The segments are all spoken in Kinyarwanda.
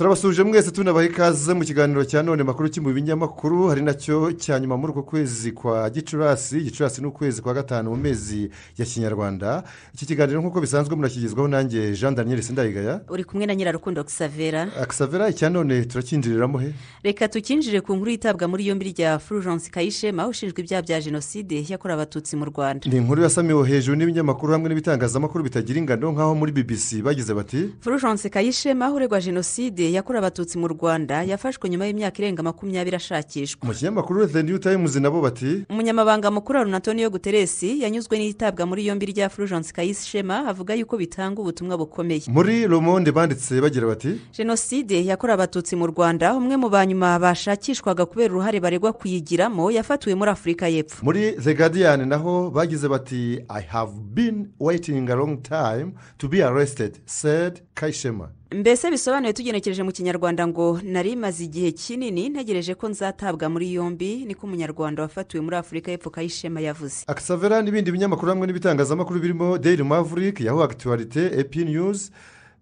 turabasuhuje mwese tunabaha ikaze mu kiganiro cya none makuru mu binyamakuru hari nacyo cya nyuma muri uku kwezi kwa gicurasi gicurasi ni ukwezi kwa gatanu mu mezi ya kinyarwanda iki kiganiro nk'uko bisanzwe murakigezwaho nanjye jean daniel sindayigaya uri kumwe na nyirarukundo xavera xavera icya none turakinjiriramo he reka tukinjire ku nkuru yitabwa muri yombi rya fulgence kayishema ushinjwa ibyaha bya jenoside yakorewe abatutsi mu rwanda ni inkuru yasamiwe hejuru n'ibinyamakuru hamwe n'ibitangazamakuru bitagira ingano nk'aho muri bbc bagize bati fulgence kayishema uregwa jenoside yakorewe abatutsi mu rwanda yafashwe nyuma y'imyaka irenga makumyabiri ashakishwa mu kinyamakuru leta new times nabo bati umunyamabanga mukuru wa runatoniyo guteresi yanyuzwe n'iyitabwa muri yombi rya fulgence kayisi shema avuga yuko bitanga ubutumwa bukomeye muri romonde banditse bagira bati jenoside yakorewe abatutsi mu rwanda umwe mu nyuma bashakishwaga kubera uruhare baregwa kuyigiramo yafatiwe muri afurika y'epfo muri the guardian naho bagize bati i have been waiting a long time to be arrested said kayishema mbese bisobanuye tugenekereje mu kinyarwanda ngo nari maze igihe kinini ntegereje ko nzatabwa muri yombi ni ko umunyarwanda wafatiwe muri afurika y'epfo kayishema yavuze akisavera n'ibindi binyamakuru hamwe n'ibitangazamakuru birimo deyiri mavurike yaho akituwarite epi niyuzi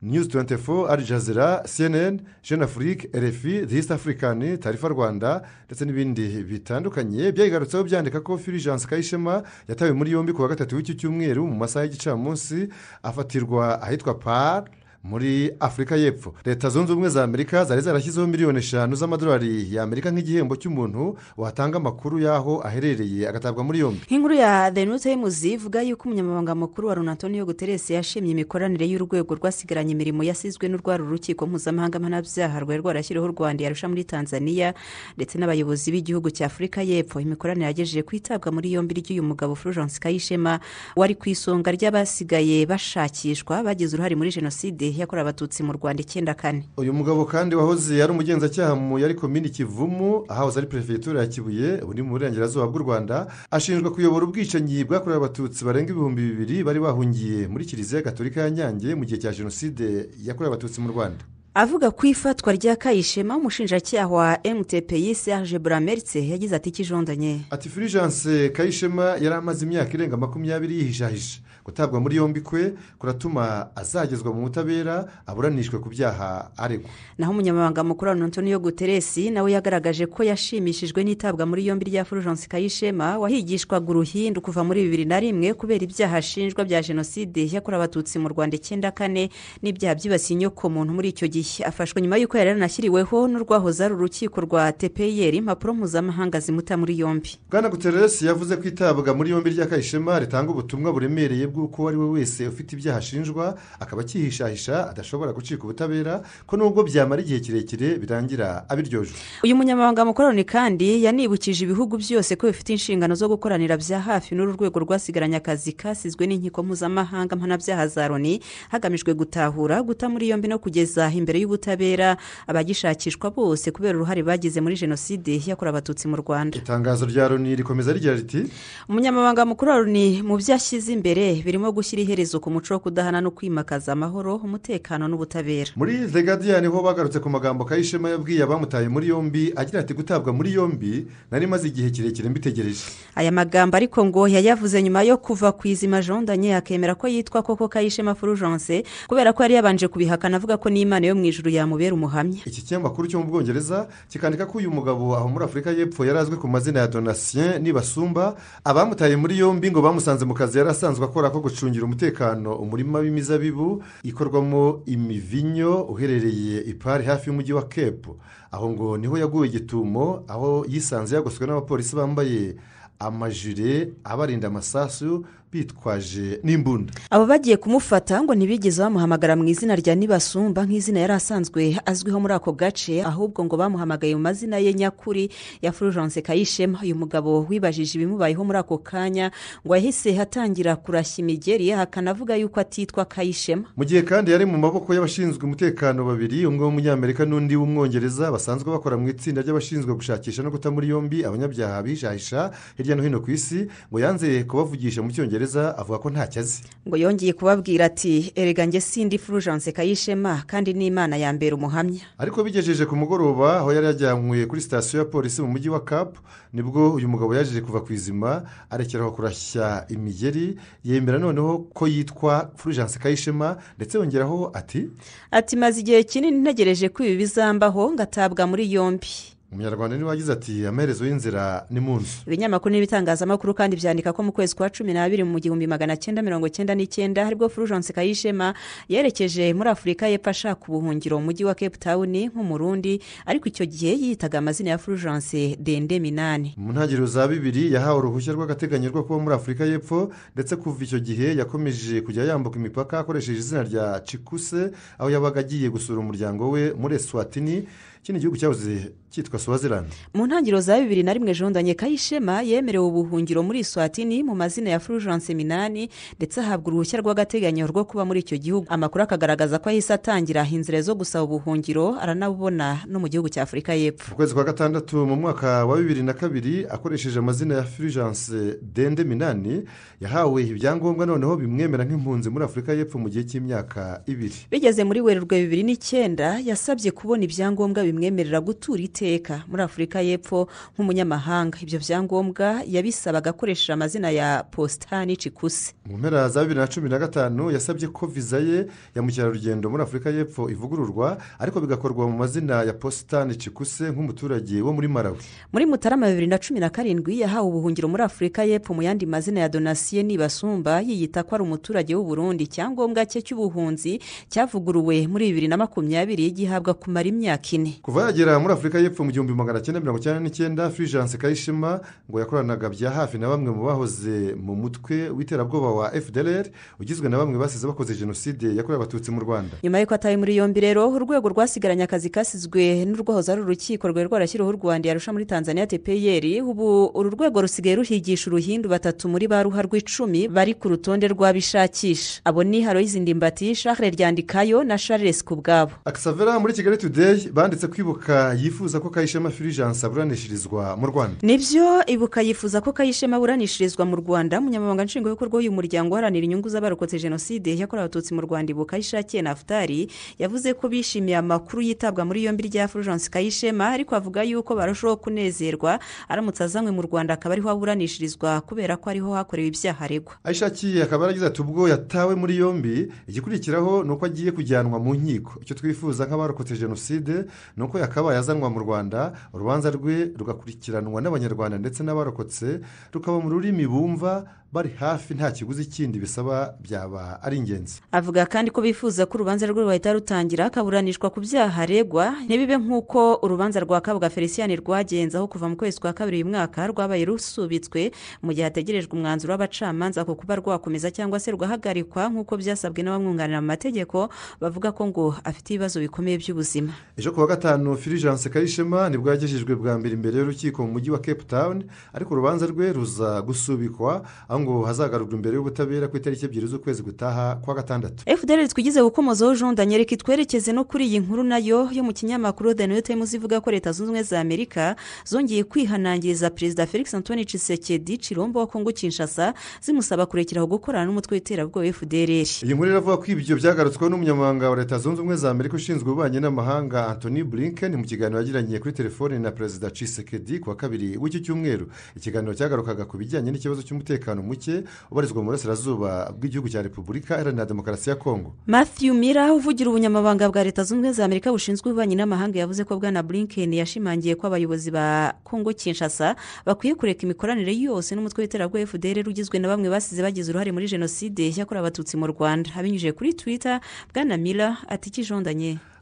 niyuzi tuwenti fo arijazira cnn jean afurike rfi disite afurikani tarifa rwanda ndetse n'ibindi bitandukanye byayigarutseho byandika ko firijanse kayishema yatawe muri yombi ku wa gatatu w'iki cyumweru mu masaha y'igicamunsi afatirwa ahitwa pari muri afurika y'epfo leta zunze ubumwe za amerika zari zarashyizeho miliyoni eshanu z'amadolari ya amerika nk'igihembo cy'umuntu watanga amakuru y'aho aherereye agatabwa muri yombi nk'inkuru ya the new times ivuga yuko umunyamabanga mukuru wa runatoni yo guteresi yashimye imikoranire y'urwego rwasigaranye imirimo yasizwe n'urwara urukiko mpuzamahanga mpanabyaha rwari rwarashyiriho u rwanda yarusha muri tanzania ndetse n'abayobozi b'igihugu cya afurika y'epfo imikoranire yagejeje ku itabwa muri yombi ry'uyu mugabo fulgence kayishema wari ku isonga ry'abasigaye bashakishwa bagize uruhare muri jenoside yakorewe abatutsi mu rwanda icyenda kane uyu mugabo kandi wahoze yari umugenzacyaha mu yari komini kivumu ahahoze ari perefegitura ya kibuye uri mu burengerazuba bw'u rwanda ashinjwa kuyobora ubwicanyi bwakorewe abatutsi barenga ibihumbi bibiri bari bahungiye muri kiliziya gaturika ya nyange mu gihe cya jenoside yakorewe abatutsi mu rwanda avuga ku ifatwa rya kayishema umushinjacyaha wa mtp serge burameritse yagize ati ikijondanye ati furijanse kayishema yari amaze imyaka irenga makumyabiri yihishahisha gutabwa muri yombi kwe kuratuma azagezwa mu butabera aburanishwe ku byaha aregwa naho umunyamabanga mukuru Antonio Guteresi nawe yagaragaje ko yashimishijwe n'itabwa muri yombi rya fulgence kayishema wahigishwaga uruhindu kuva muri bibiri na rimwe kubera ibyaha ashinjwa bya jenoside yakorewe abatutsi mu rwanda icyenda kane n'ibyaha byibasiye inyokomuntu muri icyo gihe afashwe nyuma y'uko yari yanashyiriweho n'urwahoze ari urukiko rwa tpr impapuro mpuzamahanga zimuta muri yombi bwana guteresi yavuze ko itabwa muri yombi rya kayishema ritanga ubutumwa buremereye bw'uko uwo ari we wese ufite ibyaha ashinjwa akaba akihishahisha adashobora gucika ubutabera ko nubwo byamara igihe kirekire birangira abiryojwe uyu munyamabanga mukuru kandi yanibukije ibihugu byose ko bifite inshingano zo gukoranira bya hafi n'uru rwego rwasigaranye akazi kasizwe n'inkiko mpuzamahanga mpanabyaha za Roni hagamijwe gutahura guta muri yombi no kugeza imbere y'ubutabera abagishakishwa bose kubera uruhare bagize muri jenoside yakorewe abatutsi mu rwanda itangazo rya Roni rikomeza rigira riti umunyamabanga mukuru wa loni mu byo ashyize imbere birimo gushyira iherezo ku muco wo kudahana no kwimakaza amahoro umutekano n'ubutabera muri legadiya niho bagarutse ku magambo kayishema yabwiye abamutaye muri yombi agira ati gutabwa muri yombi nari maze igihe kirekire mbitegereje aya magambo ariko ngo yayavuze nyuma yo kuva ku izima jondanye akemera ko yitwa koko kayishema furujonse kubera ko yari yabanje kubihakana avuga ko n'imana yo mu ijuru yamubera umuhamya iki kinyamakuru cyo mu bwongereza kikandika ko uyu mugabo aho muri afurika y'epfo yari azwi ku mazina ya donasiyo nibasumba abamutaye muri yombi ngo bamusanze mu kazi yari asanzwe akora gakora ko gucungira umutekano umurima w'imizabibu ikorwamo imivinyo uherereye ipari hafi y'umujyi wa kepu aho ngo niho yaguye igitumo aho yisanze yagoswe n'abapolisi bambaye amajire abarinda amasasu bitwaje n'imbunda abo bagiye kumufata ngo ntibigeze bamuhamagara mu izina rya nibasumba nk'izina yari asanzwe azwiho muri ako gace ahubwo ngo bamuhamagaye mu mazina ye nyakuri ya fulgence kayishema uyu mugabo wibajije ibimubayeho muri ako kanya ngo yahise atangira kurashya imigeri hakanavuga yuko atitwa kayishema mu gihe kandi yari mu maboko y'abashinzwe umutekano babiri umwe w'umunyamerika n'undi w'umwongereza basanzwe bakora mu itsinda ry'abashinzwe gushakisha no guta muri yombi abanyabyaha bijahisha hirya no hino ku isi ngo yanze kubavugisha mu cyongereza cyongereza avuga ko ntacyo azi ngo yongeye kubabwira ati erega njye sindi furujanse kayishema kandi n'imana yambera umuhamya ariko bigejeje ku mugoroba aho yari yajyanywe kuri sitasiyo ya polisi mu mujyi wa kapu nibwo uyu mugabo yaje kuva ku izima arekeraho kurashya imigeri yemera noneho ko yitwa furujanse kayishema ndetse yongeraho ati ati maze igihe kinini ntegereje ko ibi bizambaho ngatabwa muri yombi umunyarwanda niwe wagize ati amaherezo y'inzira ni mu nzu ibinyamakuru n'ibitangazamakuru kandi byandika ko mu kwezi kwa cumi n'abiri mu gihumbi magana cyenda mirongo cyenda n'icyenda aribwo fulgence kayishema yerekeje muri afurika y'epfo ashaka ubuhungiro mu mujyi wa cape town nk'umurundi ariko icyo gihe yitaga amazina ya fulgence dende minani mu ntangiriro za bibiri yahawe uruhushya rw'agateganyo rwo kuba muri afurika y'epfo ndetse kuva icyo gihe yakomeje kujya yambuka imipaka akoresheje izina rya cikuse aho yabaga agiye gusura umuryango we muri eswatini kino gihugu cyahoze cyitwa suwazilandi mu ntangiro za bibiri na rimwe jondanye kayishema yemerewe ubuhungiro muri Swatini mu mazina ya fulgence minani ndetse ahabwa uruhushya rw'agateganyo rwo kuba muri icyo gihugu amakuru akagaragaza ko ahise atangira inzira zo gusaba ubuhungiro aranabubona no mu gihugu cya afurika y'epfo mu kwezi kwa gatandatu mu mwaka wa bibiri na kabiri akoresheje amazina ya fulgence dende minani yahawe ibyangombwa noneho bimwemera nk'impunzi muri afurika y'epfo mu gihe cy'imyaka ibiri bigeze muri werurwe bibiri n'icyenda yasabye kubona ibyangombwa bimwe bimwemerera gutura iteka muri afurika y'epfo nk'umunyamahanga ibyo byangombwa yabisabaga agakoresheje amazina ya positani cikuse mu mpera za bibiri na cumi na gatanu yasabye ko viza ye ya mukerarugendo muri afurika y'epfo ivugururwa ariko bigakorwa mu mazina ya positani cikuse nk'umuturage wo muri marawi muri mutarama bibiri na cumi na karindwi yahawe ubuhungiro muri afurika y'epfo mu yandi mazina ya donasiye nibasumba yiyita ko ari umuturage w'uburundi icyangombwa cye cy'ubuhunzi cyavuguruwe muri bibiri na makumyabiri gihabwa kumara imyaka ine kuva yagera muri afurika y'epfo mu gihumbi magana cyenda mirongo icyenda n'icyenda fulgence kayishema ngo yakoranaga bya hafi na bamwe mu bahoze mu mutwe w'iterabwoba wa fdr ugizwe na bamwe basize bakoze jenoside yakorewe abatutsi mu rwanda nyuma y'uko atawe muri yombi rero urwego rwasigaranye akazi kasizwe n'urwahoze ari urukiko rwari rwarashyiriweho u rwanda yarusha muri tanzania tpr ubu uru rwego rusigaye ruhigisha uruhindu batatu muri ba ruha rw'icumi bari ku rutonde rw'abishakisha abo ni yizindi ndimbati shahre ryandikayo na charles ku bwabo akisavera muri kigali today banditse kwibuka yifuza ko kayishema furijanse aburanishirizwa mu rwanda nibyo ibuka yifuza ko kayishema aburanishirizwa mu rwanda umunyamabanga nshingwabikorwa w'uyu muryango uharanira inyungu z'abarokotse jenoside yakorewe abatutsi mu rwanda ibuka yishakiye naftari yavuze ko bishimiye amakuru yitabwa muri yombi rya furijanse kayishema ariko avuga yuko barushaho kunezerwa aramutse azanywe mu rwanda akaba ariho aburanishirizwa kubera ko ariho hakorewe ibyaha aregwa ayishakiye akaba yaragize ati ubwo yatawe muri yombi igikurikiraho ni uko agiye kujyanwa mu nkiko icyo twifuza nk'abarokotse jenoside ni uko yakabaye azanwa mu rwanda urubanza rwe rugakurikiranwa n'abanyarwanda ndetse n'abarokotse rukaba mu rurimi bumva bari hafi nta kiguzi kindi bisaba byaba ari ingenzi avuga kandi ko bifuza ko urubanza rwe ruhita rutangira akaburanishwa ku byaha aregwa ntibibe nk'uko urubanza rwa kabuga felicien rwagenze aho kuva mu kwezi kwa kabiri uyu mwaka rwabaye rusubitswe mu gihe hategerejwe umwanzuro w'abacamanza ku kuba rwakomeza cyangwa se rwahagarikwa nk'uko byasabwe n'abamwunganira mu mategeko bavuga ko ngo afite ibibazo bikomeye by'ubuzima ejo kuwa gatanu gatanu filijanse karishema nibwo yagejejwe bwa mbere imbere y'urukiko mu mujyi wa cape town ariko urubanza rwe ruza gusubikwa aho ngo hazagarurwa imbere y'ubutabera ku itariki ebyiri z'ukwezi gutaha kwa gatandatu fdr twigize gukomozaho jean daniel itwerekeze no kuri iyi nkuru nayo yo mu kinyamakuru the new times ivuga ko leta zunze ubumwe za amerika zongeye kwihanangiriza perezida felix antoine Tshisekedi cirombo wa Congo kinshasa zimusaba kurekeraho gukorana n'umutwe w'iterabwoba fdr iyi nkuru iravuga ko ibyo byagarutsweho n'umunyamabanga wa leta zunze ubumwe za amerika ushinzwe ububanyi n'amahanga antoni buri blinken mu kiganiro yagiranye kuri telefone na perezida cisekedi ku wa kabiri w'iki cyumweru ikiganiro cyagarukaga ku bijyanye n'ikibazo cy'umutekano muke ubarizwa mu burasirazuba bw'igihugu cya repubulika iharanira demokarasi ya kongo matthew mira uvugira ubunyamabanga bwa leta zunze ubumwe za amerika bushinzwe ububanyi n'amahanga yavuze ko bwana blinken yashimangiye ko abayobozi ba kongo kinshasa bakwiye kureka imikoranire yose n'umutwe w'iterabwoba fdr rugizwe na bamwe basize bagize uruhare muri jenoside yakorewe abatutsi mu rwanda abinyujije kuri twita bwana mira ati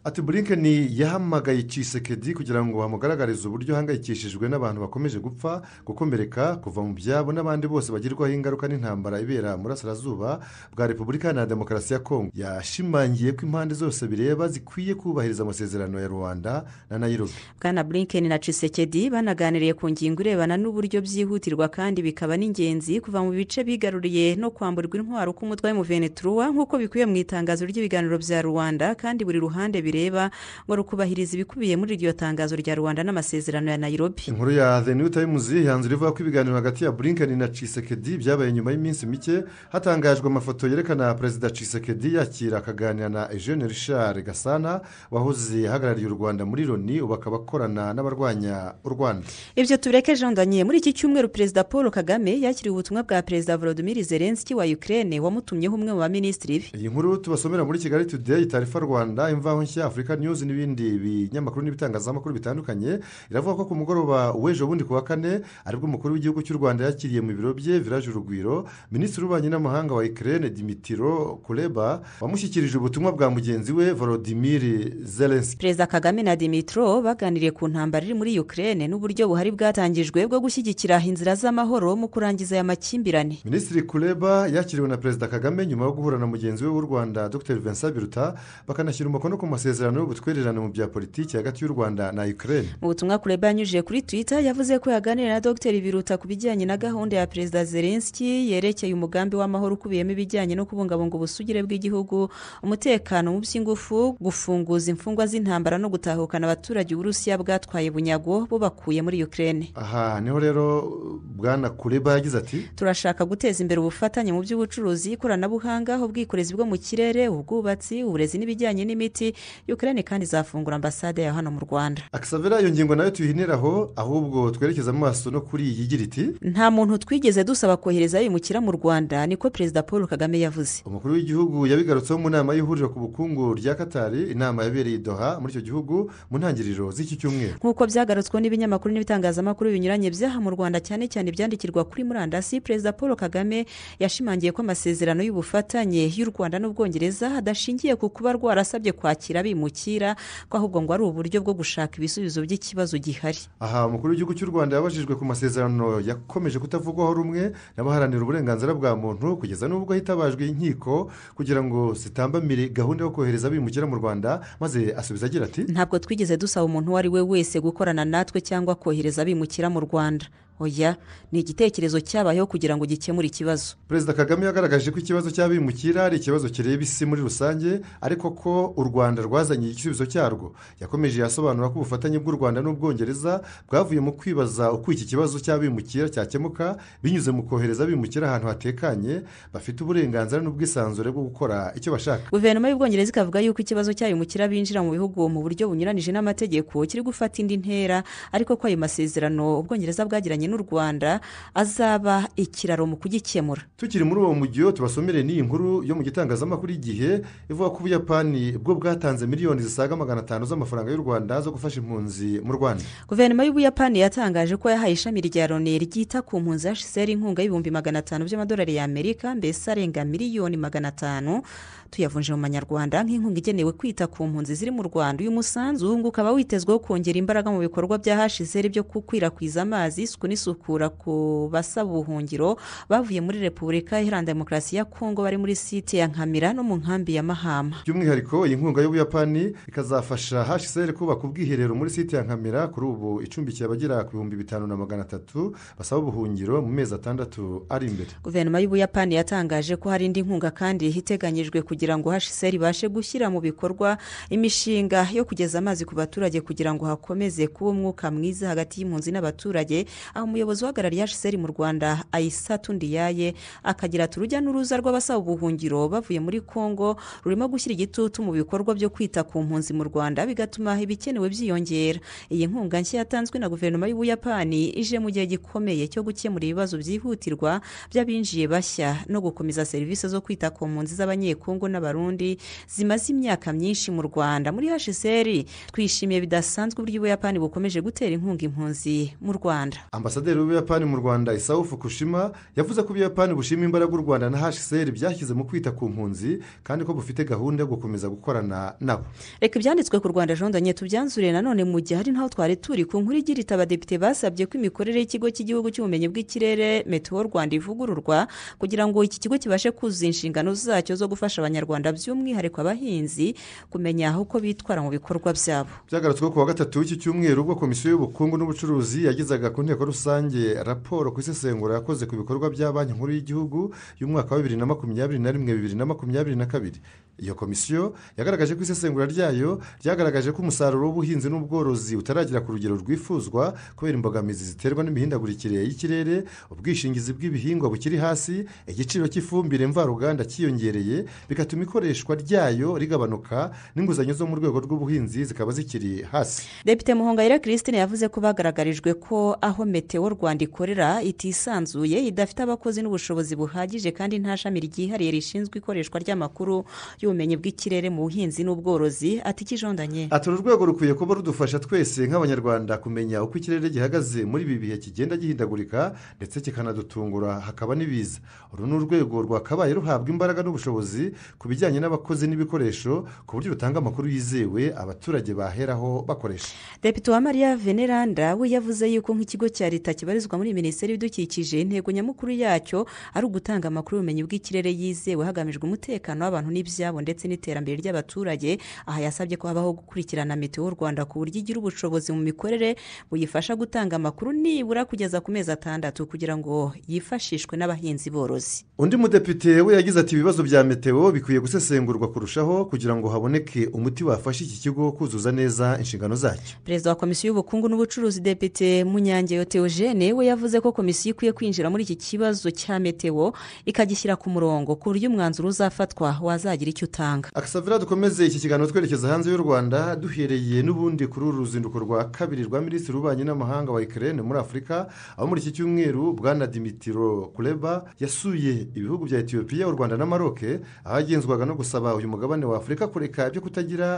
ati burikeni yahamagaye ikisekedi kugira ngo bamugaragarize uburyo ahangayikishijwe n'abantu bakomeje gupfa gukomereka kuva mu byabo n'abandi bose bagirwaho ingaruka n'intambara ibera mu bwa repubulika na demokarasi ya kongo yashimangiye ko impande zose bireba zikwiye kubahiriza amasezerano ya rwanda na nayirobi bwana burikeni na cisekedi banaganiriye ku ngingo irebana n'uburyo byihutirwa kandi bikaba n'ingenzi kuva mu bice bigaruriye no kwamburwa intwaro k'umutwe wa nk'uko bikwiye mu itangazo ry'ibiganiro bya rwanda kandi buri ruhande biri bireba ngo rukubahiriza ibikubiye muri iryo tangazo rya rwanda n'amasezerano ya nayirobi inkuru ya the new times yanzura ivuga ko ibiganiro hagati ya bulinkani na cisekedi byabaye nyuma y'iminsi mike hatangajwe amafoto yerekana perezida cisekedi yakira akaganira na eugene richard gasana wahoze ahagarariye u rwanda muri loni ubu akaba akorana n'abarwanya u rwanda ibyo tureke jondanye muri iki cyumweru perezida paul kagame yakiriye ubutumwa bwa perezida volodimir zelenski wa ukraine wamutumyeho umwe mu baminisitiri be iyi nkuru tubasomera muri kigali tudeyi tarifa rwanda imvaho nshya afurika news n'ibindi binyamakuru n'ibitangazamakuru bitandukanye iravuga ko ku mugoroba w'ejo bundi ku wa kane aribwo umukuru w'igihugu cy'u rwanda yakiriye mu biro bye viraje urugwiro minisitiri w'ububanyi n'amahanga wa ikirere dimitiro kureba wamushyikirije ubutumwa bwa mugenzi we volodimiri zelensi perezida kagame na dimitiro baganiriye ku ntambara iri muri ukirere n'uburyo buhari bwatangijwe bwo gushyigikira inzira z'amahoro mu kurangiza aya makimbirane minisitiri kureba yakiriwe na perezida kagame nyuma yo guhura na mugenzi we w'u rwanda dr vincent biruta bakanashyira umukono ku masezerano amasezerano y'ubutwererane mu bya politiki hagati y'u rwanda na ukraine mu butumwa kureba yanyujije kuri twitter yavuze ko yaganiriye na dr biruta ku bijyanye na gahunda ya perezida zelenski yerekeye umugambi w'amahoro ukubiyemo ibijyanye no kubungabunga ubusugire bw'igihugu umutekano mu by'ingufu gufunguza imfungwa z'intambara no gutahukana abaturage uburusiya bwatwaye bunyago bubakuye muri ukraine aha niho rero bwana kureba yagize ati turashaka guteza imbere ubufatanye mu by'ubucuruzi ikoranabuhanga ubwikorezi bwo mu kirere ubwubatsi uburezi n'ibijyanye n'imiti Ukraine kandi izafungura ambasade ya hano mu rwanda akisabera iyo ngingo nayo tuyihiniraho ahubwo twerekeza amaso no kuri iyi igira iti nta muntu twigeze dusaba kohereza yimukira mu rwanda niko perezida paul kagame yavuze umukuru w'igihugu yabigarutseho mu nama y'ihuriro ku bukungu rya katari inama yabereye idoha muri icyo gihugu mu ntangiriro z'iki cyumweru nk'uko byagarutsweho n'ibinyamakuru n'ibitangazamakuru binyuranye byaha mu rwanda cyane cyane ibyandikirwa kuri murandasi perezida paul kagame yashimangiye ko amasezerano y'ubufatanye y'u rwanda n'ubwongereza adashingiye ku kuba rwarasabye kwakira bimukira ko ahubwo ngo ari uburyo bwo gushaka ibisubizo by'ikibazo gihari aha umukuru w'igihugu cy'u rwanda yabajijwe ku masezerano yakomeje kutavugwaho rumwe n'abaharanira uburenganzira bwa muntu kugeza n'ubwo hitabajwe inkiko kugira ngo zitambamire gahunda yo kohereza abimukira mu rwanda maze asubiza agira ati ntabwo twigeze dusaba umuntu uwo ari we wese gukorana natwe cyangwa kohereza abimukira mu rwanda oya ni igitekerezo cyabayeho kugira ngo gikemure ikibazo perezida kagame yagaragaje ko ikibazo cy'abimukira ari ikibazo kireba isi muri rusange ariko ko u rwanda rwazanye igisubizo cyarwo yakomeje yasobanura ko ubufatanye bw'u rwanda n'ubwongereza bwavuye mu kwibaza uko iki kibazo cy'abimukira cyakemuka binyuze mu kohereza abimukira ahantu hatekanye bafite uburenganzira n'ubwisanzure bwo gukora icyo bashaka guverinoma y'ubwongereza ikavuga yuko ikibazo cy'abimukira binjira mu bihugu mu buryo bunyuranyije n'amategeko kiri gufata indi ntera ariko ko ayo masezerano ubwongereza bwagiranye y'ububanyi n'u rwanda azaba ikiraro mu kugikemura tukiri muri uwo mujyo tubasomere n'iyi nkuru yo mu gitangazamakuru igihe ivuga ko ubuyapani bwo bwatanze miliyoni zisaga magana atanu z'amafaranga y'u rwanda zo gufasha impunzi mu rwanda guverinoma y'ubuyapani yatangaje ko yahaye ishami rya loni ryita ku mpunzi hashiseri inkunga y'ibihumbi magana atanu by'amadolari y'amerika mbese arenga miliyoni magana atanu tuyavunje mu manyarwanda nk'inkunga igenewe kwita ku mpunzi ziri mu rwanda uyu musanzu ubu ukaba witezweho kongera imbaraga mu bikorwa bya hsr byo gukwirakwiza amazi isuku n'isukura ku basaba ubuhungiro bavuye muri repubulika iharanira demokarasi ya kongo bari muri site ya nkamira no mu nkambi ya mahama by'umwihariko iyi nkunga y'ubuyapani ikazafasha hsr kubaka ubwiherero muri site ya nkamira kuri ubu icumbikiye abagera ku bihumbi bitanu na magana atatu basaba ubuhungiro mu mezi atandatu ari imbere guverinoma y'ubuyapani yatangaje ko hari indi nkunga kandi iteganyijwe kugira kugira ngo hcr ibashe gushyira mu bikorwa imishinga yo kugeza amazi ku baturage kugira ngo hakomeze kuba umwuka mwiza hagati y'impunzi n'abaturage aho umuyobozi uhagarariye hcr mu rwanda ayisa tundiyaye akagira ati urujya n'uruza rw'abasaba ubuhungiro bavuye muri congo rurimo gushyira igitutu mu bikorwa byo kwita ku mpunzi mu rwanda bigatuma ibikenewe byiyongera iyi nkunga nshya yatanzwe na guverinoma y'ubuyapani ije mu gihe gikomeye cyo gukemura ibibazo byihutirwa by'abinjiye bashya no gukomeza serivisi zo kwita ku mpunzi z'abanyekongo n'abazungu n'abarundi zimaze imyaka myinshi mu rwanda muri hsr twishimiye bidasanzwe uburyo ubuyapani bukomeje gutera inkunga impunzi mu rwanda ambasaderi w'ubuyapani mu rwanda isawu fukushima yavuze ko ubuyapani bushima imbaraga u rwanda na hsr byashyize mu kwita ku mpunzi kandi ko bufite gahunda yo gukomeza gukorana nabo reka ibyanditswe ku rwanda jondanye tubyanzure nanone mu gihe hari n'aho twari turi ku nkuru igira iti abadepite basabye ko imikorere y'ikigo cy'igihugu cy'ubumenyi bw'ikirere metewo rwanda ivugururwa kugira ngo iki kigo kibashe kuzuza inshingano zacyo zo gufasha abanyarwanda abanyarwanda by'umwihariko abahinzi kumenya uko bitwara mu bikorwa byabo byagarutswe ku wa gatatu w'iki cyumweru ubwo komisiyo y'ubukungu n'ubucuruzi yagezaga ku nteko rusange raporo ku isesengura yakoze ku bikorwa bya banki nkuru y'igihugu y'umwaka wa bibiri na makumyabiri na rimwe bibiri na makumyabiri na kabiri iyo komisiyo yagaragaje ko isesengura ryayo ryagaragaje ko umusaruro w'ubuhinzi n'ubworozi utaragera ku rugero rwifuzwa kubera imbogamizi ziterwa n'imihindagurikire y'ikirere ubwishingizi bw'ibihingwa bukiri hasi igiciro cy'ifumbire mvaruganda cyiyongereye bigatuma ikoreshwa ryayo rigabanuka n'inguzanyo zo mu rwego rw'ubuhinzi zikaba zikiri hasi depite muhongayire christine yavuze ko bagaragarijwe ko aho metewo rwanda ikorera itisanzuye idafite abakozi n'ubushobozi buhagije kandi nta shami ryihariye rishinzwe ikoreshwa ry'amakuru y'ubumenyi bw'ikirere mu buhinzi n'ubworozi ati ikijondanye ati uru rwego rukwiye kuba rudufasha twese nk'abanyarwanda kumenya uko ikirere gihagaze muri ibi bihe kigenda gihindagurika ndetse kikanadutungura hakaba n'ibiza uru ni urwego rwakabaye ruhabwa imbaraga n'ubushobozi ku bijyanye n'abakozi n'ibikoresho ku buryo rutanga amakuru yizewe abaturage baheraho bakoresha depite wa maria veneranda we yavuze yuko nk'ikigo cya leta kibarizwa muri minisiteri y'ibidukikije intego nyamukuru yacyo ari ugutanga amakuru y'ubumenyi bw'ikirere yizewe hagamijwe umutekano w'abantu n'ibyabo yabo ndetse n'iterambere ry'abaturage aha yasabye ko habaho gukurikirana mitiweli rwanda ku buryo igira ubushobozi mu mikorere buyifasha gutanga amakuru nibura kugeza ku mezi atandatu kugira ngo yifashishwe n'abahinzi borozi undi mudepite we yagize ati ibibazo bya metewo bikwiye gusesengurwa kurushaho kugira ngo haboneke umuti wafasha iki kigo kuzuza neza inshingano zacyo perezida wa komisiyo y'ubukungu n'ubucuruzi depite munyange teogene we yavuze ko komisiyo ikwiye kwinjira muri iki kibazo cya metewo ikagishyira ku murongo ku buryo umwanzuro uzafatwa wazagira icyo icyo utanga akasabira dukomeze iki kiganiro twerekeza hanze y'u rwanda duhereye n'ubundi kuri uru ruzinduko rwa kabiri rwa minisitiri w'ububanyi n'amahanga wa ikirere muri afurika aho muri iki cyumweru bwana dimitiro kureba yasuye ibihugu bya etiyopiya u rwanda na maroke agenzwaga no gusaba uyu mugabane wa afurika kureka ibyo kutagira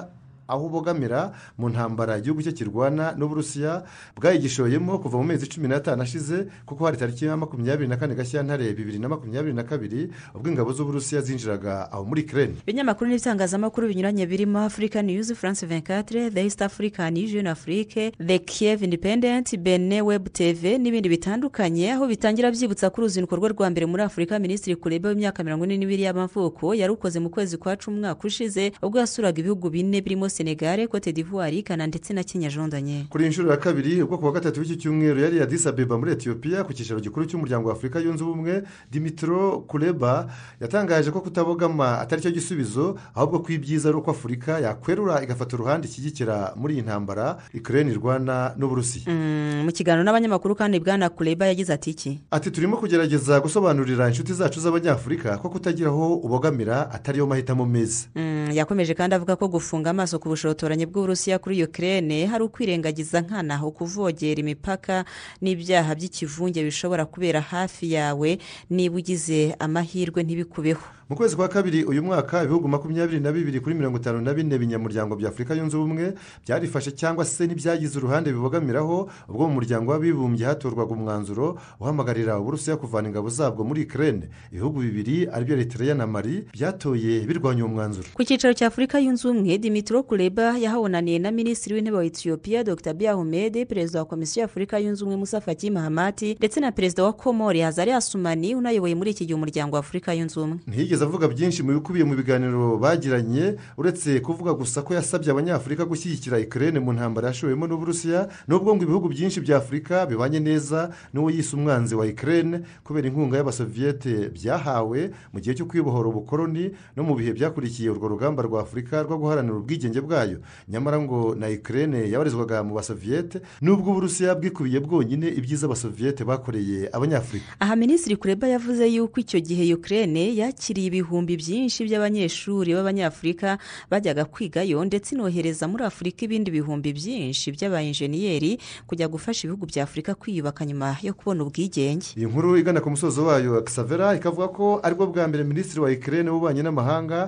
aho ubogamira mu ntambara igihugu cye kirwana n'uburusiya bwayigishoyemo kuva mu mezi cumi n'atanu ashize kuko hari tariki ya makumyabiri na kane gashyantare bibiri na makumyabiri na kabiri ubwo ingabo z'uburusiya zinjiraga aho muri kireni ibinyamakuru n'ibitangazamakuru binyuranye birimo afurika niyuzi furanse venkatire the east african union afurike the kiev independent bene webu teve n'ibindi bitandukanye aho bitangira byibutsa ko uruzinduko rwe rwa mbere muri afurika minisitiri kurebe w'imyaka mirongo ine n'ibiri y'amavuko yari ukoze mu kwezi kwa cumi umwaka ushize ubwo yasuraga ibihugu bine birimo senegare cote d'ivoire ghana ndetse na kenya jondanye kuri iyi nshuro ya kabiri ubwoko bwa gatatu bw'iki cyumweru yari yadisabeba muri etiyopiya ku cyicaro gikuru cy'umuryango w'afurika yunze ubumwe dimitro kureba yatangaje ko kutabogama atari cyo gisubizo ahubwo ko ibyiza ari uko afurika yakwerura igafata uruhande ikigikira muri iyi ntambara ikirere irwana n'uburusiya mm, mu kiganiro n'abanyamakuru kandi bwana kureba yagize ati iki ati turimo kugerageza gusobanurira inshuti zacu z'abanyafurika ko kutagira aho ubogamira atariyo mahitamo meza mm, yakomeje kandi avuga ko gufunga amaso ku ku bushotoranyi bw'uburusiya kuri Ukraine hari ukwirengagiza nkana aho kuvogera imipaka n'ibyaha by'ikivunge bishobora kubera hafi yawe niba ugize amahirwe ntibikubeho mu kwezi kwa kabiri uyu mwaka ibihugu makumyabiri na bibiri kuri mirongo itanu na bine binyamuryango bya afurika yunze ubumwe byarifashe cyangwa se n'ibyagize uruhande bibogamiraho ubwo mu muryango w'abibumbye hatorwaga umwanzuro uhamagarira uburusiya kuvana ingabo zabwo muri ikirere ibihugu bibiri aribyo leta na mari byatoye birwanya uwo mwanzuro ku cyicaro cya afurika yunze ubumwe dimitiro Bureba yahabonaniye na minisitiri w'intebe wa Ethiopia Dr Abiy perezida wa komisiyo y'Afurika yunze ubumwe Musa Faki ndetse na perezida wa Komori Hazari Asumani unayoboye muri iki gihe umuryango wa Afurika yunze ubumwe ntiyigeze avuga byinshi mu bikubiye mu biganiro bagiranye uretse kuvuga gusa ko yasabye abanyafurika gushyigikira ikirere mu ntambara yashowemo n'uburusiya nubwo ngo ibihugu byinshi bya afurika bibanye neza n'uwo yise umwanzi wa ikirere kubera inkunga y'abasoviyete byahawe mu gihe cyo kwibohora ubukoroni no mu bihe byakurikiye urwo rugamba rwa afurika rwo guharanira ubwigenge bwayo nyamara ngo na ikirere yabarizwaga mu basoviyete n'ubwo uburusiya bwikubiye bwonyine ibyiza abasoviyete bakoreye abanyafurika aha minisitiri kureba yavuze yuko icyo gihe ikirere yakiriye ibihumbi byinshi by'abanyeshuri b'abanyafurika bajyaga kwigayo ndetse inohereza muri afurika ibindi bihumbi byinshi by'abayenjeniyeri kujya gufasha ibihugu bya afurika kwiyubaka nyuma yo kubona ubwigenge iyi nkuru igana ku musozo wayo savera ikavuga ko aribwo bwa mbere minisitiri wa ikirere w'ububanyi n'amahanga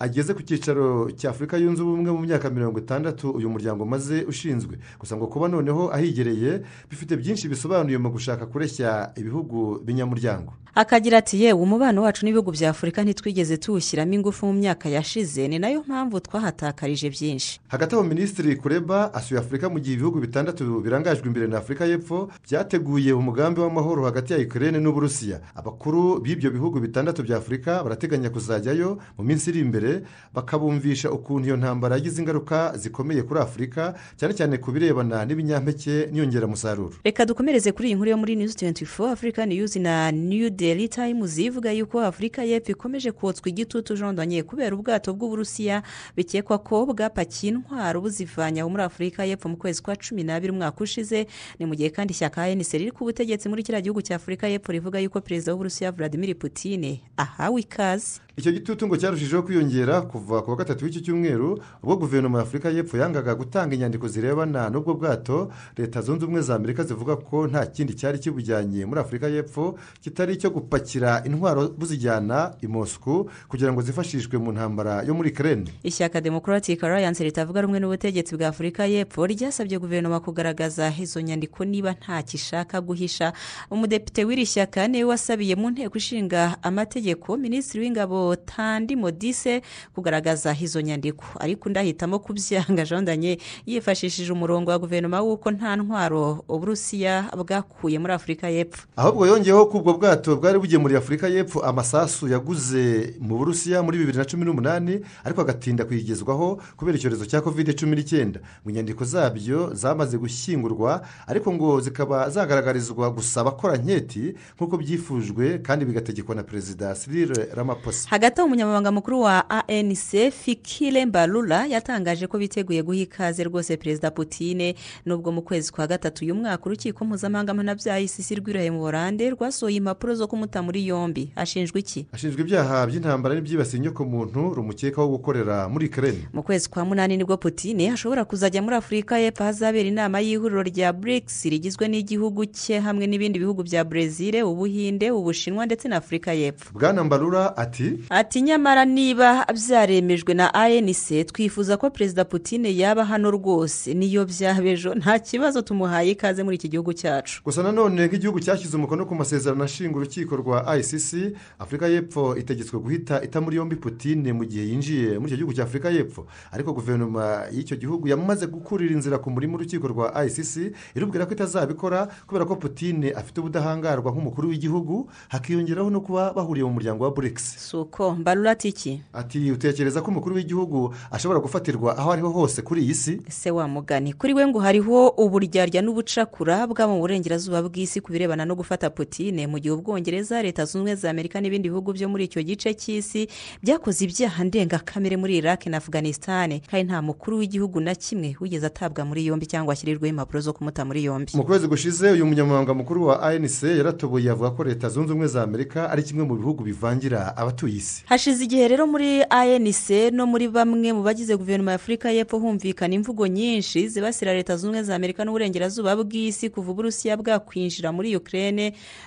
ageze ku cyicaro cya afurika yunze ubumwe mu myaka mirongo itandatu uyu muryango umaze ushinzwe gusa ngo kuba noneho ahigereye bifite byinshi bisobanuye mu gushaka kureshya ibihugu binyamuryango akagira ati yewe umubano wacu n'ibihugu bya afurika ntitwigeze tuwushyiramo ingufu mu myaka yashize ni nayo mpamvu twahatakarije byinshi hagati aho minisitiri kureba asuye afurika mu gihe ibihugu bitandatu birangajwe imbere na afurika y'epfo byateguye umugambi w'amahoro hagati ya ikirere n'uburusiya abakuru b'ibyo bihugu bitandatu bya afurika barateganya kuzajyayo mu minsi iri imbere imbere bakabumvisha ukuntu iyo ntambara yagize ingaruka zikomeye kuri afurika cyane cyane ku birebana n'ibinyampeke n'inyongeramusaruro reka dukomereze kuri iyi nkuru yo muri news 24 Africa afurika na new Daily Times zivuga yuko afurika y'epfo ikomeje kotswa igitutu jondanye kubera ubwato bw'uburusiya bikekwa ko bwapakiye intwaro buzivanya muri afurika y'epfo mu kwezi kwa cumi n'abiri umwaka ushize ni mu gihe kandi ishyaka hns riri ku butegetsi muri kiriya gihugu cya afurika y'epfo rivuga yuko perezida w'uburusiya vladimir putine ahawe ikaze icyo gitutungo cyarushijeho kwiyongera kuva ku wa gatatu w'iki cyumweru ubwo guverinoma ya afurika y'epfo yangaga gutanga inyandiko zirebana n'ubwo bwato leta zunze ubumwe za amerika zivuga ko nta kindi cyari kibujyanye muri afurika y'epfo kitari icyo gupakira intwaro buzijyana i moscou kugira ngo zifashishwe mu ntambara yo muri kerene ishyaka democratic alliance ritavuga rumwe n'ubutegetsi bwa afurika y'epfo ryasabye guverinoma kugaragaza izo nyandiko niba ntacyo ishaka guhisha umudepite w'iri shyaka niwe wasabiye mu nteko ishinga amategeko minisitiri w'ingabo tandi modise kugaragaza izo nyandiko ariko undi kubyanga jondanye yifashishije umurongo wa guverinoma w'uko nta ntwaro uburusiya bwakuye muri afurika y'epfo ahubwo yongeyeho ko ubwo bwato bwari bugemuriye afurika y'epfo amasasu yaguze mu burusiya muri bibiri na cumi n'umunani ariko agatinda kuyigezwaho kubera icyorezo cya kovide cumi n'icyenda mu nyandiko zabyo zamaze gushyingurwa ariko ngo zikaba zagaragarizwa gusa abakora nketi nk'uko byifujwe kandi bigategekwa na perezida sirire ramaposa hagati umunyamabanga mukuru wa anc fikire mbarura yatangaje ko biteguye guha ikaze rwose perezida putine nubwo mu kwezi kwa gatatu uyu mwaka urukiko mpuzamahanga mpanabyaha isisi rw'irahe mu burande rwasohoye impapuro zo kumuta muri yombi ashinjwa iki ashinjwa ibyaha by'intambara n'ibyibasiye inyokomuntu rumukekaho gukorera muri kereni mu kwezi kwa munani nibwo putine ashobora kuzajya muri afurika y'epfo hazabera inama y'ihuriro rya burikisi rigizwe n'igihugu cye hamwe n'ibindi bihugu bya brezil ubuhinde ubushinwa ndetse na afurika y'epfo bwana mbarura ati ati nyamara niba byaremejwe na anc twifuza ko perezida Putine yaba hano rwose niyo ejo nta kibazo tumuhaye ikaze muri iki gihugu cyacu gusa nanone nk'igihugu cyashyize umukono ku masezerano ashinga urukiko rwa icc afurika y'epfo itegetswe guhita ita muri yombi Putine mu gihe yinjiye muri icyo gihugu cya afurika y'epfo ariko guverinoma y'icyo gihugu yamaze gukurira inzira ku murima urukiko rwa icc irubwira ko itazabikora kubera ko Putine afite ubudahangarwa nk'umukuru w'igihugu hakiyongeraho no kuba bahuriye mu muryango wa burikisi koko mbarura ati iki ati utekereza ko umukuru w'igihugu ashobora gufatirwa aho ariho hose kuri iyi si ese wamugani kuri we ngo hariho uburyarya n'ubucakura bwa mu burengerazuba bw'isi ku birebana no gufata putine mu gihe ubwongereza leta zunze ubumwe za amerika n'ibindi bihugu byo muri icyo gice cy'isi byakoze ibyaha ndengakamere muri iraki na afganisitani kandi nta mukuru w'igihugu na kimwe wigeze atabwa muri yombi cyangwa ashyirirweho impapuro zo kumuta muri yombi mu kwezi gushize uyu munyamabanga mukuru wa anc yaratoboye avuga ko leta zunze ubumwe za amerika ari kimwe mu bihugu bivangira abatuye isi hashize igihe rero muri anc no muri bamwe mu bagize guverinoma yafurika y'epfo humvikana imvugo nyinshi zibasira leta zunze ubumwe za amerika n'uburengerazuba bw'isi kuva uburusiya bwakwinjira muri ukraine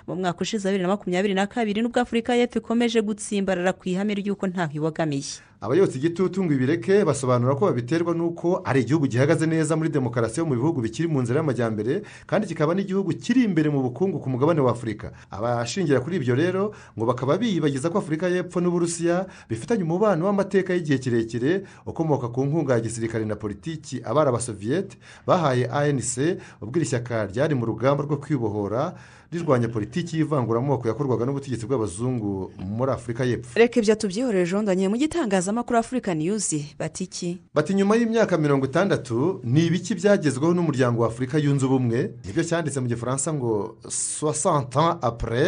mu mwaka ushize bibiri na makumyabiri na kabiri n'ubwo afurika y'epfo ikomeje gutsimbarara ku ihame ry'uko ntaho ibogamiye abayotse igitutu ngo ibireke basobanura ko babiterwa n'uko ari igihugu gihagaze neza muri demokarasi yo mu bihugu bikiri mu nzira y'amajyambere kandi kikaba n'igihugu kiri imbere mu bukungu ku mugabane wa afurika abashingira kuri ibyo rero ngo bakaba biyibagiza ko afurika y'epfo n'uburusiya bifitanye umubano w'amateka y'igihe kirekire ukomoka ku nkunga ya gisirikare na politiki abarabasoviyete bahaye anc ubwira ishyaka ryari mu rugamba rwo kwibohora rirwanya politiki y'ivanguramoko yakorwaga n'ubutegetsi bw'abazungu muri afurika y'epfo reka ibyo tubyihoreje mu gitangaza itangazamakuru afurika niyuzi bati iki bati nyuma y'imyaka mirongo itandatu ni ibiki byagezweho n'umuryango wa afurika yunze ubumwe nibyo cyanditse mu gifaransa ngo soixante apure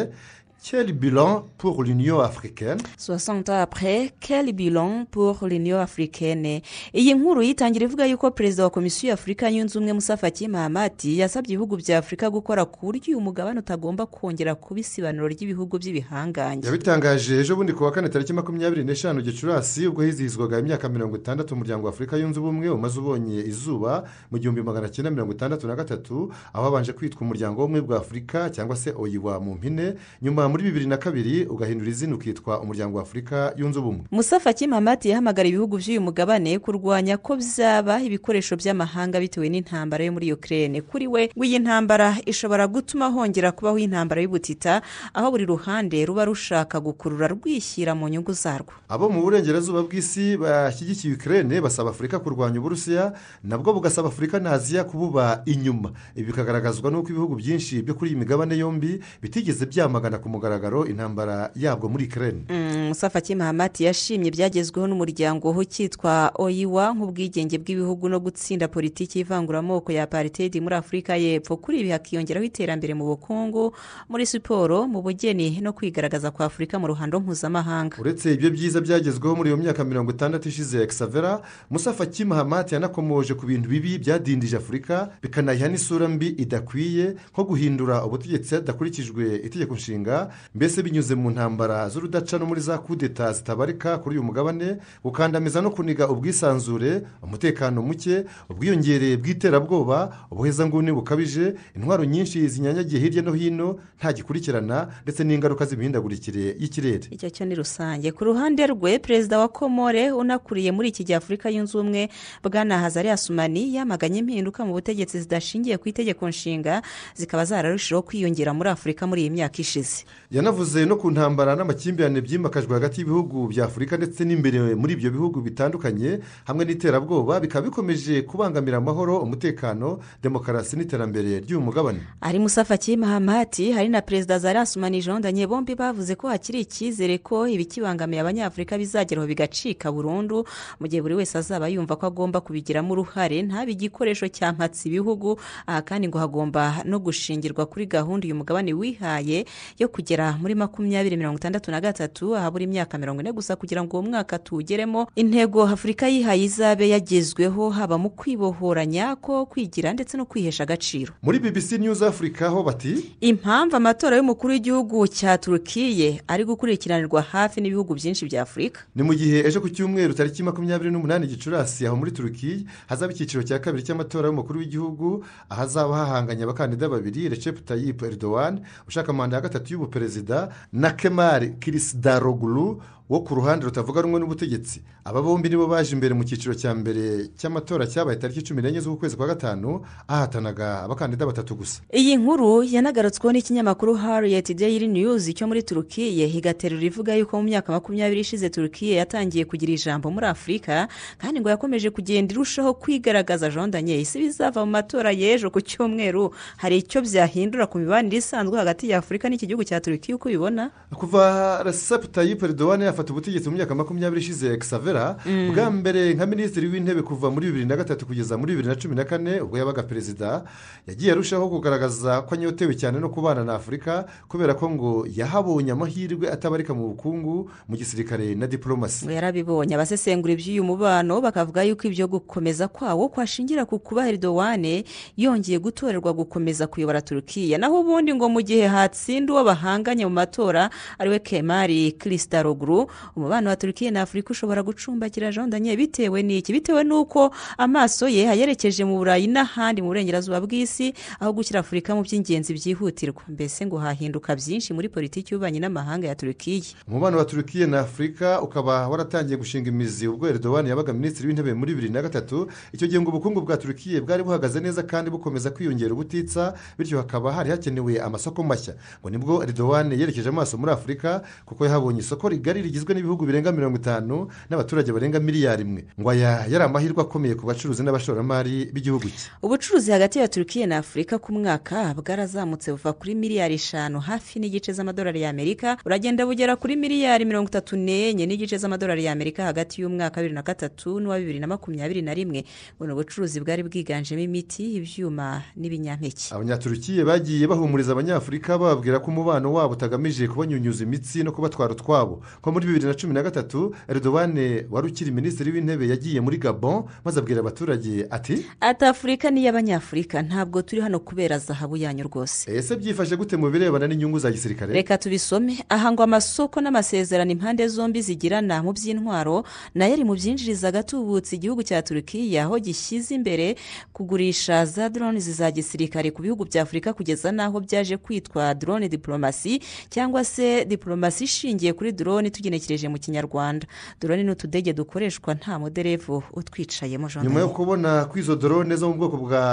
Quel bilan pour l'Union africaine 60 ans après quel bilan pour l'Union africaine iyi nkuru yitangira ivuga yuko perezida wa komisiyo y'afurika yunze ubumwe musafaki mahamati yasabye ibihugu bya afurika gukora ku buryo uyu mugabane utagomba kongera kuba isibaniro ry'ibihugu by'ibihangange yabitangaje ejo bundi ku wa kane tariki makumyabiri n'eshanu gicurasi ubwo hizihizwaga imyaka mirongo itandatu umuryango wa afurika yunze ubumwe umaze ubonye izuba mu gihumbi magana cyenda mirongo itandatu na gatatu aho habanje kwitwa umuryango w'ubumwe bwa afurika cyangwa se oyiwa mu mpine nyuma muri bibiri na kabiri ugahindura izina ukitwa umuryango w'afurika yunze ubumwe musafa kimamati yahamagara ibihugu by'uyu mugabane kurwanya ko byaba ibikoresho by'amahanga bitewe n'intambara yo muri ukirere kuri we w'iyi ntambara ishobora gutuma hongera kubaho intambara y'ubutita aho buri ruhande ruba rushaka gukurura rwishyira mu nyungu zarwo abo mu burengerazuba bw'isi bashyigikiye ukirere basaba afurika kurwanya uburusiya nabwo bugasaba afurika na aziya kububa inyuma ibi bikagaragazwa n'uko ibihugu byinshi byo kuri iyi migabane yombi bitigeze byamagana ku mugabane mugaragaro intambara yabwo muri kereni mm, musafa kimahamati yashimye ibyagezweho n'umuryango cyitwa oyiwa nk'ubwigenge bw'ibihugu no gutsinda politiki y'ivanguramoko ya paritedi muri afurika y'epfo kuri ibi hakiyongeraho iterambere mu bukungu muri siporo mu bugeni no kwigaragaza kwa afurika mu ruhando mpuzamahanga uretse ibyo byiza byagezweho muri iyo myaka mirongo itandatu ishize ya kisavera musafa kimahamati yanakomoje ku bintu bibi byadindije afurika bikanayiha n'isura mbi idakwiye nko guhindura ubutegetsi hadakurikijwe itegeko nshinga mbese binyuze mu ntambara z'urudaca no muri za kudeta zitabarika kuri uyu mugabane gukandamiza no kuniga ubwisanzure umutekano muke ubwiyongere bw'iterabwoba ubuhezanguni bukabije intwaro nyinshi zinyanyagiye hirya no hino nta gikurikirana ndetse n'ingaruka z'imihindagurikire y'ikirere icyo cyo ni rusange ku ruhande rwe perezida wa komore unakuriye muri iki gihe afurika yunze ubumwe bwana hazariya Asumani yamaganye impinduka mu butegetsi zidashingiye ku itegeko nshinga zikaba zararushijeho kwiyongera muri afurika muri iyi myaka ishize yanavuze no ku ntambara n'amakimbirane byimakajwe hagati y'ibihugu bya afurika ndetse n'imbere muri ibyo bihugu bitandukanye hamwe n'iterabwoba bikaba bikomeje kubangamira amahoro umutekano demokarasi n'iterambere ry'uyu mugabane ari Musafa mahamati hari na perezida zarasumani jean danye bombi bavuze ko hakiri icyizere ko ibikibangamiye abanyafurika bizageraho bigacika burundu mu gihe buri wese azaba yumva ko agomba kubigiramo uruhare ntabe igikoresho cyampatse ibihugu aha kandi ngo hagomba no gushingirwa kuri gahunda uyu mugabane wihaye yo kugira kugera muri makumyabiri mirongo itandatu na gatatu ahabura imyaka mirongo ine gusa kugira ngo uwo mwaka tuwugeremo intego afurika yihaye izabe yagezweho haba mu kwibohoranya ko kwigira ndetse no kwihesha agaciro muri bbc news africa ho bati impamvu amatora y'umukuru w'igihugu cya turukiye ari gukurikiranirwa hafi n'ibihugu byinshi bya afurika ni mu gihe ejo ku cyumweru tariki makumyabiri n'umunani gicurasi aho muri turukiye hazaba icyiciro cya kabiri cy'amatora y'umukuru w'igihugu ahazaba hahanganye abakandida babiri recep tayyip erdogan ushaka manda ya gatatu y'ubupine prezida Nakemal Daroglu wo ku ruhande rutavuga rumwe n'ubutegetsi aba bombi nibo baje imbere mu cyiciro cya mbere cy'amatora cyabaye tariki cumi n'enye z'ukwezi kwa gatanu ahatanaga abakandida batatu gusa iyi nkuru yanagarutsweho n'ikinyamakuru harriet daily news cyo muri turukiye higaterura ivuga yuko mu myaka makumyabiri ishize turukiye yatangiye kugira ijambo muri afurika kandi ngo yakomeje kugenda irushaho kwigaragaza jondanye isi bizava mu matora y'ejo ku cyumweru hari icyo byahindura ku mibanire isanzwe hagati ya afurika n'iki gihugu cya turukiya uko ubibona kuva reseputa y'iperidowane yafata ubutegetsi mu myaka makumyabiri ishize xavera mm. bwa mbere nka minisitiri w'intebe kuva muri bibiri na gatatu kugeza muri bibiri na cumi na kane ubwo yabaga perezida yagiye arushaho kugaragaza ko anyotewe cyane no kubana na afurika kubera ko ngo yahabonye amahirwe atabarika mu bukungu mu gisirikare na diporomasi yarabibonye abasesengura iby'uyu mubano bakavuga yuko ibyo gukomeza kwawo kwashingira ku kuba heridowane yongeye gutorerwa gukomeza kuyobora turukiya naho ubundi ngo mu gihe hatsinda uwo bahanganye mu matora ariwe kemari kirisita ruguru ngo umubano wa turukiya na afurika ushobora gucumbagira jondanye bitewe n'iki bitewe n'uko amaso ye ayerekeje mu burayi n'ahandi mu burengerazuba bw'isi aho gushyira afurika mu by'ingenzi byihutirwa mbese ngo hahinduka byinshi muri politiki y'ububanyi n'amahanga ya turukiya umubano wa turukiya na afurika ukaba waratangiye gushinga imizi ubwo eridowani yabaga minisitiri w'intebe muri bibiri na gatatu icyo gihe ngo ubukungu bwa turukiya bwari buhagaze neza kandi bukomeza kwiyongera ubutitsa bityo hakaba hari hakenewe amasoko mashya ngo nibwo eridowani yerekeje amaso muri afurika kuko yahabonye isoko rigari kigizwe n'ibihugu birenga mirongo itanu n'abaturage barenga miliyari imwe ngo aya yari amahirwe akomeye ku bacuruzi n'abashoramari b'igihugu cye ubucuruzi hagati ya turukiya na afurika ku mwaka bwarazamutse buva kuri miliyari eshanu hafi n'igice z'amadolari y'amerika buragenda bugera kuri miliyari mirongo itatu n'enye n'igice z'amadolari y'amerika hagati y'umwaka bibiri na gatatu n'uwa bibiri na makumyabiri na rimwe ni ubucuruzi bwari bwiganjemo imiti ibyuma n'ibinyampeke abanyaturukiye bagiye bahumuriza abanyafurika bababwira ko umubano wabo utagamije kubanyunyuza imitsi no kubatwara utwabo ko muri bibiri na cumi na gatatu redowani wari ukiri minisitiri w'intebe yagiye muri Gabon maze abwira abaturage ati ati afurika niy'abanyafurika ntabwo turi hano kubera zahabu yanyu rwose ese byifashe gute mu birebana n'inyungu za gisirikare reka tubisome aha ngo amasoko n'amasezerano impande zombi zigirana mu by'intwaro nayo ari mu byinjiriza agatubutse igihugu cya turukiya aho gishyize imbere kugurisha za doroni za gisirikare ku bihugu bya afurika kugeza n'aho byaje kwitwa Drone diplomasi cyangwa se diplomasi ishingiye kuri dorone tugira tugenekereje mu kinyarwanda dorone ni utudege dukoreshwa nta muderevu utwicayemo nyuma yo kubona kw'izo dorone zo mu bwoko bwa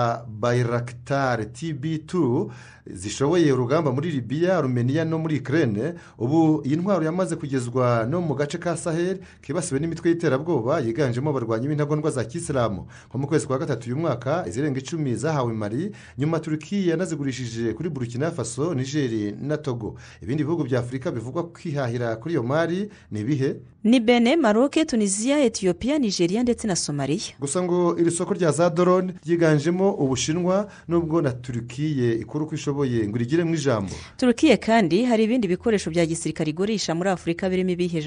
bayiragitari tibi tu zishoboye urugamba muri libiya rumeniya no muri ikirere ubu iyi ntwaro yamaze kugezwa no mu gace ka saheli kibasiwe n'imitwe y'iterabwoba yiganjemo abarwanyi b'intagondwa za kisilamu nko mu kwezi kwa gatatu uyu mwaka izirenga icumi zahawe mari nyuma turukiya yanazigurishije kuri burukina faso nigeri na togo ibindi bihugu bya afurika bivugwa kwihahira kuri iyo mari ni ibihe ni bene maroke tunisiya etiyopiya nigeria ndetse na somaliya gusa ngo iri soko rya za dorone ryiganjemo ubushinwa nubwo na turukiye ikuru ku ishobora nshoboye ngurigiremo ijambo turukiye kandi hari ibindi bikoresho bya gisirikare igurisha muri afurika birimo ibihe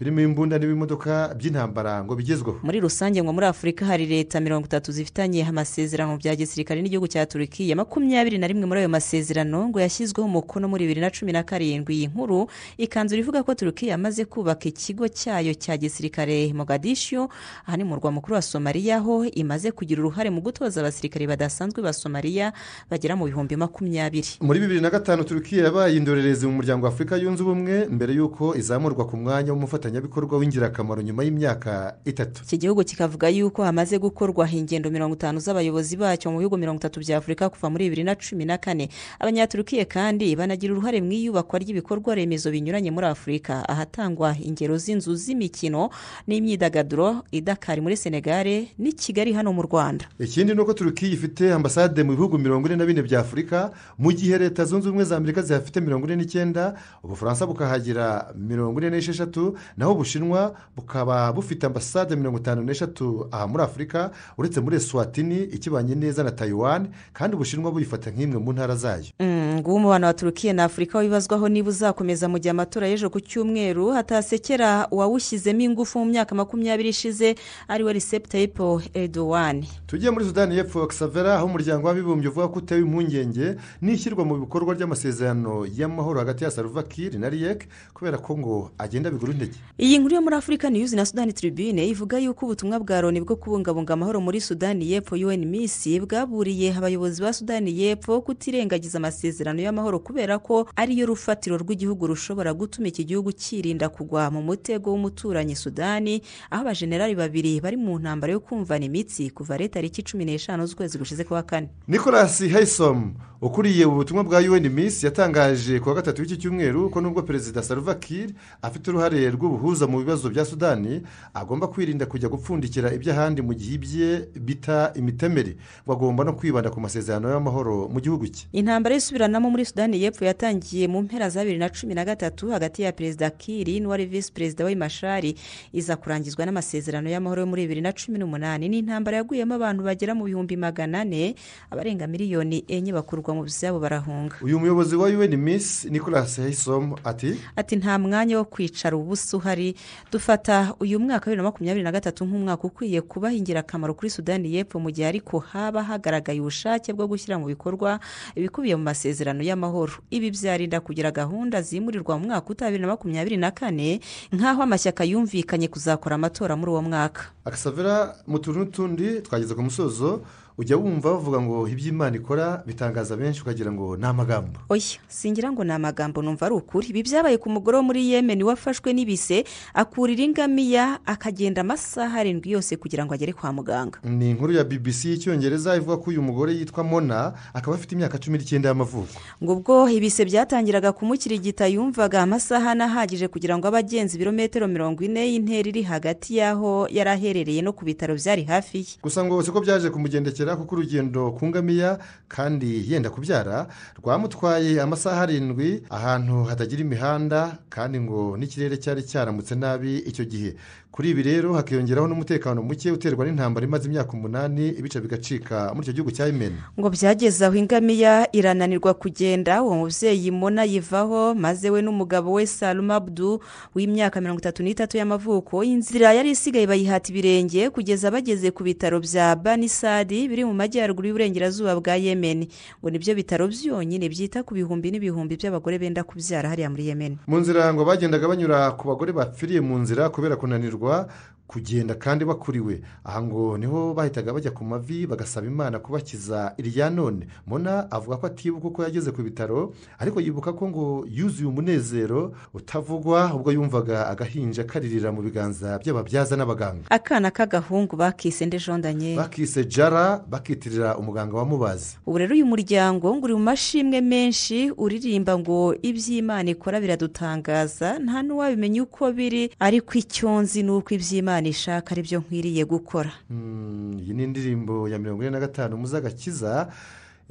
birimo imbunda n'ibimodoka by'intambara ngo bigezweho muri rusange ngo muri afurika hari leta mirongo itatu zifitanye amasezerano bya gisirikare n'igihugu cya turukiya makumyabiri na rimwe muri ayo masezerano ngo yashyizweho umukono muri bibiri na cumi na karindwi iyi nkuru ikanzura ivuga ko turukiya yamaze kubaka ikigo cyayo cya gisirikare mogadishiyo aha ni mu murwa mukuru wa somaliya aho imaze kugira uruhare mu gutoza abasirikare badasanzwe ba somaliya bagera mu bihumbi makumyabiri makumyabiri muri bibiri na gatanu turukiya yabaye indorerezi mu muryango wa yunze ubumwe mbere y'uko izamurwa ku mwanya w'umufatanyabikorwa w'ingirakamaro nyuma y'imyaka itatu iki gihugu kikavuga yuko hamaze gukorwa ingendo mirongo itanu z'abayobozi bacyo mu bihugu mirongo itatu bya afurika kuva muri bibiri na cumi na kane abanyaturikiye kandi banagira uruhare mu iyubakwa ry'ibikorwa remezo binyuranye muri afurika ahatangwa ingero z'inzu z'imikino n'imyidagaduro idakari muri senegare n'i kigali hano mu rwanda ikindi ni uko turukiya ifite ambasade mu bihugu mirongo ine na bine bya afurika mu gihe leta zunze ubumwe za amerika zihafite mirongo ine n'icyenda ubufaransa bukahagira mirongo ine n'esheshatu naho ubushinwa bukaba bufite ambasade mirongo itanu n'eshatu aha muri afurika uretse muri eswatini ikibanye neza na tayiwani kandi ubushinwa buyifata nk'imwe mu ntara zayo mm, nguwo umubano wa turukiya na afurika wibazwaho niba uzakomeza mu gihe amatora y'ejo ku cyumweru hatasekera uwawushyizemo ingufu mu myaka makumyabiri ishize ariwe tayipo edowani tugiye muri sudani y'epfo ogisavera aho umuryango w'abibumbye uvuga ko utewe impungenge n'ishyirwa mu bikorwa ry'amasezerano y'amahoro hagati ya salvakiri na riyeke kubera ko ngo agenda bigura intege iyi nkuru yo muri afurika niyuzi na sudani tribune ivuga yuko ubutumwa bwa loni bwo kubungabunga amahoro muri sudani y'epfo un misi bwaburiye abayobozi ba sudani y'epfo kutirengagiza amasezerano y'amahoro kubera ko ariyo rufatiro rw'igihugu rushobora gutuma iki gihugu kirinda kugwa mu mutego w'umuturanyi sudani aho abajenerali babiri bari mu ntambaro yo kumvana imitsi kuva ari tariki cumi n'eshanu z'ukwezi gushize kwa kane nikolasi hayisomu ukuriye ukuriye ubutumwa bwa UN Miss yatangaje kuwa gatatu w'iki cyumweru ko nubwo perezida Salva Kiir afite uruhare rw'ubuhuza mu bibazo bya sudani agomba kwirinda kujya gupfundikira iby'ahandi mu gihe ibye bita imitemeri ngo agomba no kwibanda ku masezerano y'amahoro mu gihugu cye intambara y'isubiranamo muri sudani y'epfo yatangiye mu mpera za bibiri na cumi na gatatu hagati ya perezida Kiir n'uwari visi perezida we mashari iza kurangizwa n'amasezerano y'amahoro yo muri bibiri na cumi n'umunani ni intambara yaguyemo abantu bagera mu bihumbi magana ane abarenga miliyoni enye bakurwa mu buzima amaso yabo barahunga uyu muyobozi wa yuweni misi nicolas heyisomu ati ati nta mwanya wo kwicara ubusa uhari dufata uyu mwaka wa bibiri na makumyabiri na gatatu nk'umwaka ukwiye kubaha ingirakamaro kuri sudani y'epfo mu gihe ariko haba hagaragaye ubushake bwo gushyira mu bikorwa ibikubiye mu masezerano y'amahoro ibi byarinda kugira gahunda zimurirwa mu mwaka utaha bibiri na makumyabiri na kane nk'aho amashyaka yumvikanye kuzakora amatora muri uwo mwaka akasavera mu tuntu n'utundi twageze ku musozo ujya wumva bavuga ngo imana ikora bitangaza benshi ukagira ngo ni amagambo oya singira ngo ni amagambo numva ari ukuri ibi byabaye ku mugore wo muri yemeni wafashwe n'ibise akurira ingamiya akagenda amasaha arindwi yose kugira ngo agere kwa muganga ni inkuru ya bbc y'icyongereza ivuga ko uyu mugore yitwa mona akaba afite imyaka cumi n'icyenda y'amavuko ngo ubwo ibise byatangiraga igita yumvaga amasaha n'ahagije kugira ngo abe agenze ibirometero mirongo ine y'intera iri hagati y'aho yari aherereye no ku bitaro byari hafi ye gusa ngo si ko byaje kumugendekera kubera kuko urugendo ku ngamiya kandi yenda kubyara rwamutwaye amasaha arindwi ahantu hatagira imihanda kandi ngo n'ikirere cyari cyaramutse nabi icyo gihe kuri ibi rero hakiyongeraho n'umutekano muke uterwa n'intambara imaze imyaka umunani ibica bigacika muri icyo gihugu cya imena ngo byageze aho ingamiya irananirwa kugenda uwo mubyeyi mona yivaho maze we n'umugabo we saluma abdu w'imyaka mirongo itatu n'itatu y'amavuko inzira yari isigaye bayihata ibirenge kugeza bageze ku bitaro bya banisadi biri mu majyaruguru y'uburengerazuba bwa yemeni ngo nibyo bitaro byonyine byita ku bihumbi n'ibihumbi by'abagore benda kubyara hariya muri yemeni mu nzira ngo bagendaga banyura ku bagore bapfiriye mu nzira kubera kunanirwa Uruguá kugenda kandi bakuriwe aha ngo niho bahitaga bajya ku mavi bagasaba imana kubakiza irya none mona avuga ko atibuka uko yageze ku bitaro ariko yibuka ko ngo yuzuye umunezero utavugwa ubwo yumvaga agahinja karirira mu biganza by'ababyaza n'abaganga akana k'agahungu bakise ndejondanye bakise jara bakitirira umuganga wamubazi ubu rero uyu muryango ngo uri mu mashimwe menshi uririmba ngo iby'imana ikora biradutangaza nta n'uwabimenya uko biri ariko icyonzi ni uko iby'imana imana ishaka aribyo nkwiriye gukora hmm, iyi ni indirimbo ya mirongo ine na gatanu muzagakiza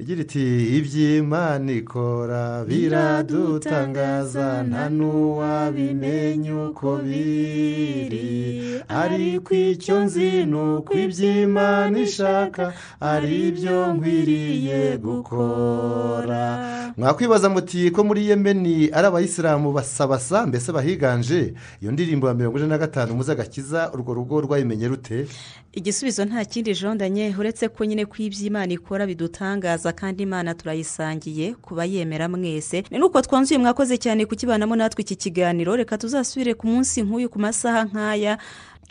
igira iti iby'imana ikora biradutangaza nta n'uwabimenya uko biri ariko icyo nzi ni uko iby'imana ishaka ari byo nkwiriye gukora mwakwibaza muti ko muri yemeni ari abayisilamu basabasa mbese bahiganje iyo ndirimbo ya mirongo ine na gatanu muzagakiza urwo rugo rwayimenye rute igisubizo nta kindi jondanye uretse ko nyine ko iby'imana ikora bidutangaza kandi imana turayisangiye kuba yemera mwese ni nuko twanzuye mwakoze cyane kukibanamo natwe iki kiganiro reka tuzasubire ku munsi nk'uyu ku masaha nk'aya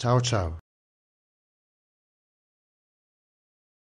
caho caho